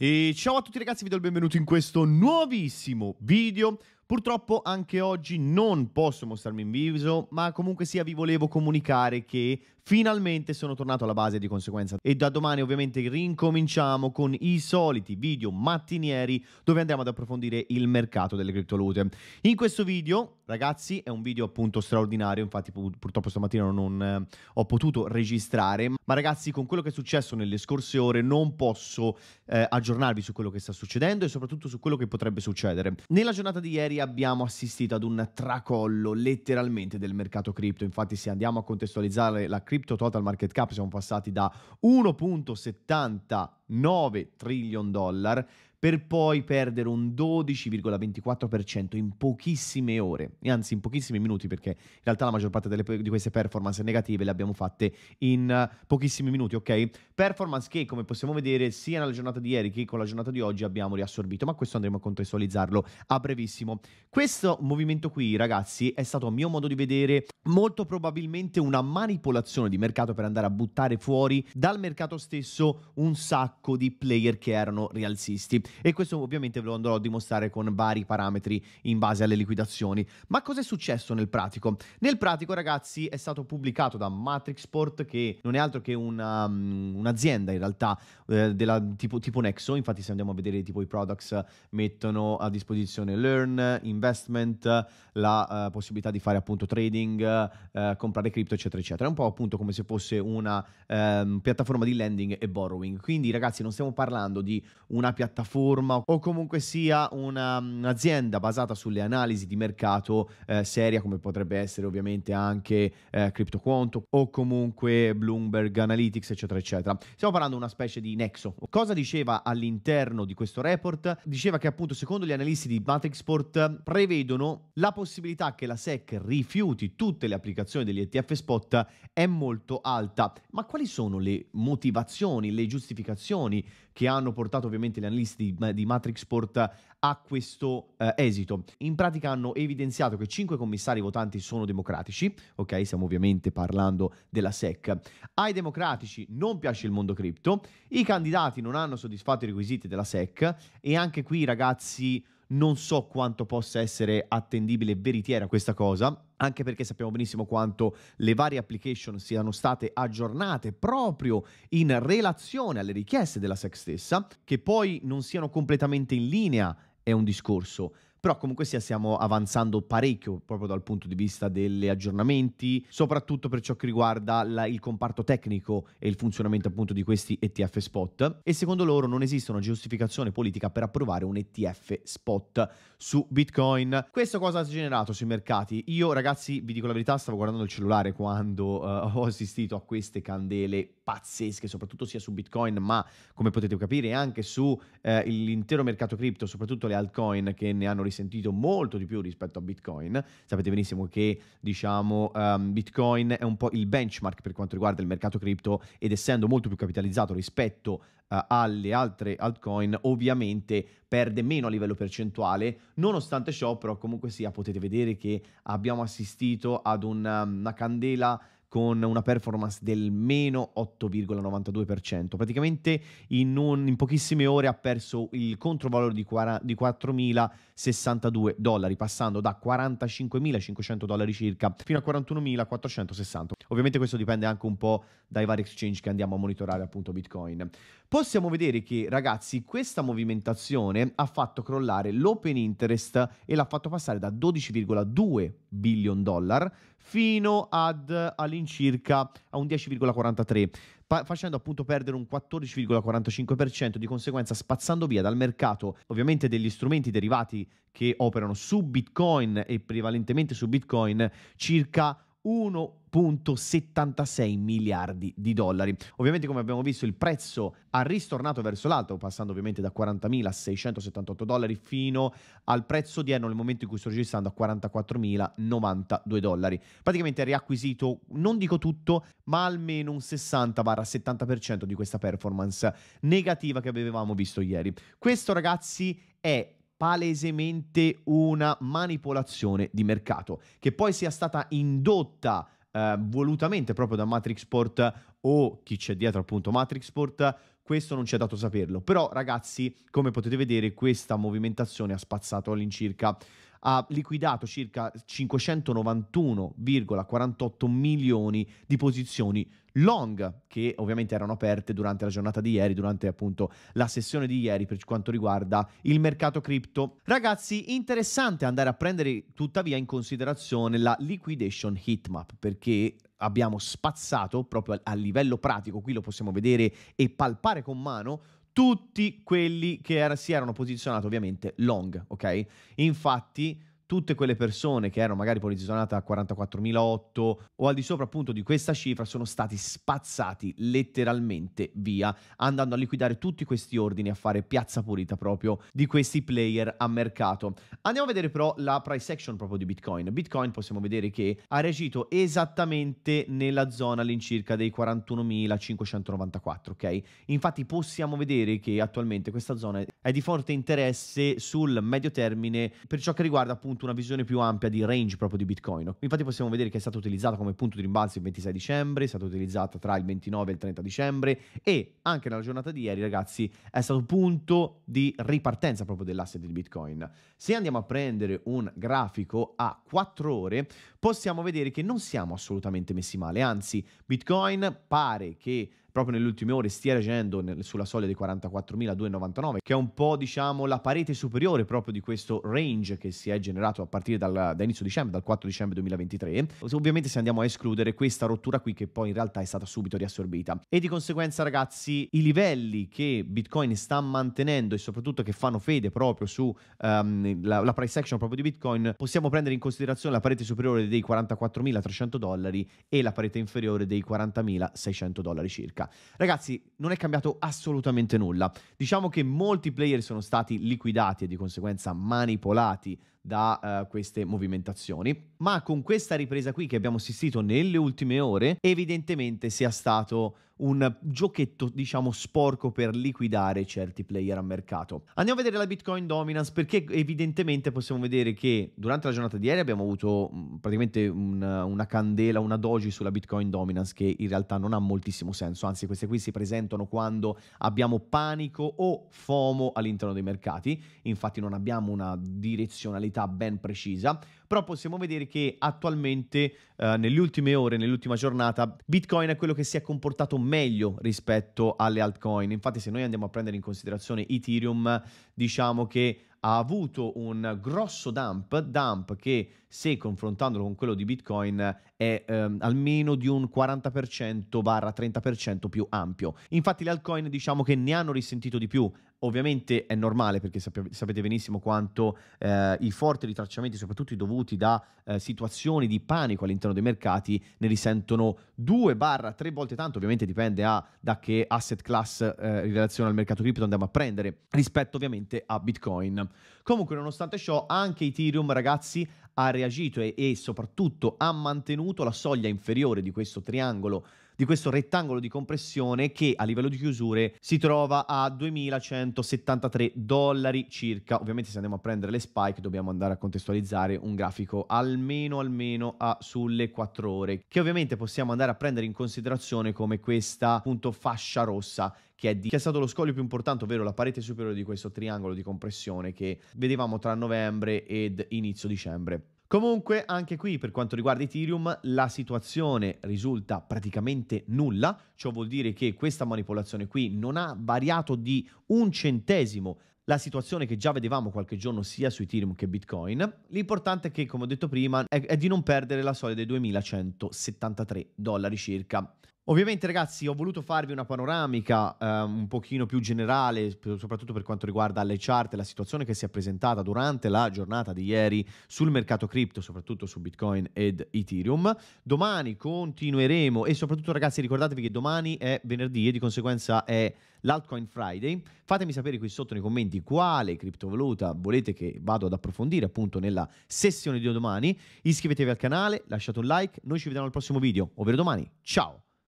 E ciao a tutti ragazzi, vi do il benvenuto in questo nuovissimo video Purtroppo anche oggi non posso mostrarmi in viso, ma comunque sia vi volevo comunicare che finalmente sono tornato alla base di conseguenza e da domani ovviamente rincominciamo con i soliti video mattinieri dove andiamo ad approfondire il mercato delle criptovalute. In questo video, ragazzi, è un video appunto straordinario, infatti pur purtroppo stamattina non eh, ho potuto registrare, ma ragazzi con quello che è successo nelle scorse ore non posso eh, aggiornarvi su quello che sta succedendo e soprattutto su quello che potrebbe succedere. Nella giornata di ieri abbiamo assistito ad un tracollo letteralmente del mercato cripto. Infatti, se andiamo a contestualizzare la crypto total market cap, siamo passati da 1.79 trillion dollar per poi perdere un 12,24% in pochissime ore, anzi in pochissimi minuti perché in realtà la maggior parte delle, di queste performance negative le abbiamo fatte in pochissimi minuti, ok? Performance che come possiamo vedere sia nella giornata di ieri che con la giornata di oggi abbiamo riassorbito, ma questo andremo a contestualizzarlo a brevissimo. Questo movimento qui ragazzi è stato a mio modo di vedere molto probabilmente una manipolazione di mercato per andare a buttare fuori dal mercato stesso un sacco di player che erano rialzisti e questo ovviamente ve lo andrò a dimostrare con vari parametri in base alle liquidazioni. Ma cosa è successo nel pratico? Nel pratico ragazzi è stato pubblicato da Matrixport che non è altro che una, um, un'azienda in realtà eh, della, tipo, tipo Nexo, infatti se andiamo a vedere tipo i products mettono a disposizione learn, investment, la uh, possibilità di fare appunto trading, uh, comprare cripto eccetera eccetera, è un po' appunto come se fosse una um, piattaforma di lending e borrowing, quindi ragazzi non stiamo parlando di una piattaforma piattaforma o comunque sia una, mm, un'azienda basata sulle analisi di mercato eh, seria come potrebbe essere ovviamente anche eh, CryptoQuanto o comunque Bloomberg Analytics eccetera eccetera. Stiamo parlando di una specie di nexo. Cosa diceva all'interno di questo report? Diceva che appunto secondo gli analisti di Matrixport prevedono la possibilità che la SEC rifiuti tutte le applicazioni degli ETF spot è molto alta. Ma quali sono le motivazioni, le giustificazioni che hanno portato ovviamente gli analisti di di, di Matrix Sport a questo eh, esito. In pratica hanno evidenziato che cinque commissari votanti sono democratici, ok? Stiamo ovviamente parlando della SEC. Ai democratici non piace il mondo cripto, i candidati non hanno soddisfatto i requisiti della SEC e anche qui ragazzi non so quanto possa essere attendibile e veritiera questa cosa, anche perché sappiamo benissimo quanto le varie application siano state aggiornate proprio in relazione alle richieste della SEC stessa, che poi non siano completamente in linea è un discorso, però comunque sia stiamo avanzando parecchio proprio dal punto di vista degli aggiornamenti, soprattutto per ciò che riguarda la, il comparto tecnico e il funzionamento appunto di questi ETF spot e secondo loro non esiste una giustificazione politica per approvare un ETF spot su Bitcoin. Questo cosa ha generato sui mercati? Io ragazzi vi dico la verità, stavo guardando il cellulare quando uh, ho assistito a queste candele pazzesche, soprattutto sia su Bitcoin, ma come potete capire anche su uh, l'intero mercato cripto, soprattutto le altcoin che ne hanno risentito molto di più rispetto a Bitcoin. Sapete benissimo che diciamo um, Bitcoin è un po' il benchmark per quanto riguarda il mercato cripto ed essendo molto più capitalizzato rispetto uh, alle altre altcoin, ovviamente perde meno a livello percentuale. Nonostante ciò, però comunque sia, potete vedere che abbiamo assistito ad una, ehm, una candela con una performance del meno 8,92%. Praticamente in, un, in, pochissime ore ha perso il controvalore di, di 4.062 dollari, passando da 45.500 dollari circa fino a 41.460. Ovviamente questo dipende anche un po' dai vari exchange che andiamo a monitorare appunto Bitcoin. Possiamo vedere che ragazzi questa movimentazione ha fatto crollare l'open interest e l'ha fatto passare da 12,2 billion dollar fino ad all'incirca a un 10,43 facendo appunto perdere un 14,45%, di conseguenza spazzando via dal mercato ovviamente degli strumenti derivati che operano su Bitcoin e prevalentemente su Bitcoin circa 1.76 miliardi di dollari. Ovviamente come abbiamo visto il prezzo ha ristornato verso l'alto, passando ovviamente da 40.678 dollari fino al prezzo odierno nel momento in cui sto registrando a 44.092 dollari. Praticamente ha riacquisito, non dico tutto, ma almeno un 60-70% di questa performance negativa che avevamo visto ieri. Questo ragazzi è palesemente una manipolazione di mercato, che poi sia stata indotta eh, volutamente proprio da Matrixport o chi c'è dietro appunto Matrixport, questo non ci è dato saperlo. Però ragazzi, come potete vedere, questa movimentazione ha spazzato all'incirca ha liquidato circa 591,48 milioni di posizioni long che ovviamente erano aperte durante la giornata di ieri, durante appunto la sessione di ieri per quanto riguarda il mercato cripto. Ragazzi, interessante andare a prendere tuttavia in considerazione la liquidation heatmap perché abbiamo spazzato proprio a, livello pratico, qui lo possiamo vedere e palpare con mano tutti quelli che era, si erano posizionati ovviamente long, ok? Infatti tutte quelle persone che erano magari posizionate a 44.008 o al di sopra appunto di questa cifra sono stati spazzati letteralmente via, andando a liquidare tutti questi ordini, a fare piazza pulita proprio di questi player a mercato. Andiamo a vedere però la price action proprio di Bitcoin. Bitcoin possiamo vedere che ha reagito esattamente nella zona all'incirca dei 41.594, ok? Infatti possiamo vedere che attualmente questa zona è di forte interesse sul medio termine per ciò che riguarda appunto appunto una visione più ampia di range proprio di Bitcoin. Infatti possiamo vedere che è stata utilizzata come punto di rimbalzo il 26 dicembre, è stata utilizzata tra il 29 e il 30 dicembre e anche nella giornata di ieri ragazzi è stato punto di ripartenza proprio dell'asset di Bitcoin. Se andiamo a prendere un grafico a 4 ore possiamo vedere che non siamo assolutamente messi male, anzi Bitcoin pare che proprio nelle ultime ore stia reggendo sulla soglia dei 44.299, che è un po' diciamo la parete superiore proprio di questo range che si è generato a partire dal, da inizio dicembre, dal 4 dicembre 2023. Ovviamente se andiamo a escludere questa rottura qui che poi in realtà è stata subito riassorbita. E di conseguenza ragazzi i livelli che Bitcoin sta mantenendo e soprattutto che fanno fede proprio su um, la, la price action proprio di Bitcoin, possiamo prendere in considerazione la parete superiore dei 44.300 dollari e la parete inferiore dei 40.600 dollari circa ricerca. Ragazzi, non è cambiato assolutamente nulla. Diciamo che molti player sono stati liquidati e di conseguenza manipolati da uh, queste movimentazioni. Ma con questa ripresa qui che abbiamo assistito nelle ultime ore, evidentemente sia stato un giochetto, diciamo, sporco per liquidare certi player a mercato. Andiamo a vedere la Bitcoin Dominance perché evidentemente possiamo vedere che durante la giornata di ieri abbiamo avuto mm, praticamente una, una candela, una doji sulla Bitcoin Dominance che in realtà non ha moltissimo senso, anzi queste qui si presentano quando abbiamo panico o FOMO all'interno dei mercati, infatti non abbiamo una direzionalità modalità ben precisa, però possiamo vedere che attualmente eh, nelle ultime ore, nell'ultima giornata, Bitcoin è quello che si è comportato meglio rispetto alle altcoin. Infatti se noi andiamo a prendere in considerazione Ethereum, diciamo che ha avuto un grosso dump, dump che se confrontandolo con quello di Bitcoin è ehm, almeno di un 40% barra 30% più ampio. Infatti le altcoin diciamo che ne hanno risentito di più, ovviamente è normale perché sap- sapete benissimo quanto eh, i forti ritracciamenti, soprattutto dovuti da eh, situazioni di panico all'interno dei mercati, ne risentono 2 barra 3 volte tanto, ovviamente dipende a, da che asset class eh, in relazione al mercato cripto andiamo a prendere rispetto ovviamente a Bitcoin. Comunque, nonostante ciò, anche Ethereum, ragazzi, ha reagito e, e soprattutto ha mantenuto la soglia inferiore di questo triangolo di questo rettangolo di compressione che a livello di chiusure si trova a 2173 dollari circa. Ovviamente se andiamo a prendere le spike dobbiamo andare a contestualizzare un grafico almeno almeno a, sulle 4 ore, che ovviamente possiamo andare a prendere in considerazione come questa appunto fascia rossa che è, di, che è, stato lo scoglio più importante, ovvero la parete superiore di questo triangolo di compressione che vedevamo tra novembre ed inizio dicembre. Comunque, anche qui per quanto riguarda Ethereum, la situazione risulta praticamente nulla. Ciò vuol dire che questa manipolazione qui non ha variato di un centesimo la situazione che già vedevamo qualche giorno sia su Ethereum che Bitcoin. L'importante è che, come ho detto prima, è, di non perdere la soglia dei 2173 dollari circa. Ovviamente ragazzi ho voluto farvi una panoramica eh, un pochino più generale, soprattutto per quanto riguarda le chart e la situazione che si è presentata durante la giornata di ieri sul mercato cripto, soprattutto su Bitcoin ed Ethereum. Domani continueremo e soprattutto ragazzi ricordatevi che domani è venerdì e di conseguenza è l'Altcoin Friday. Fatemi sapere qui sotto nei commenti quale criptovaluta volete che vado ad approfondire appunto nella sessione di domani. Iscrivetevi al canale, lasciate un like, noi ci vediamo al prossimo video, ovvero domani. Ciao!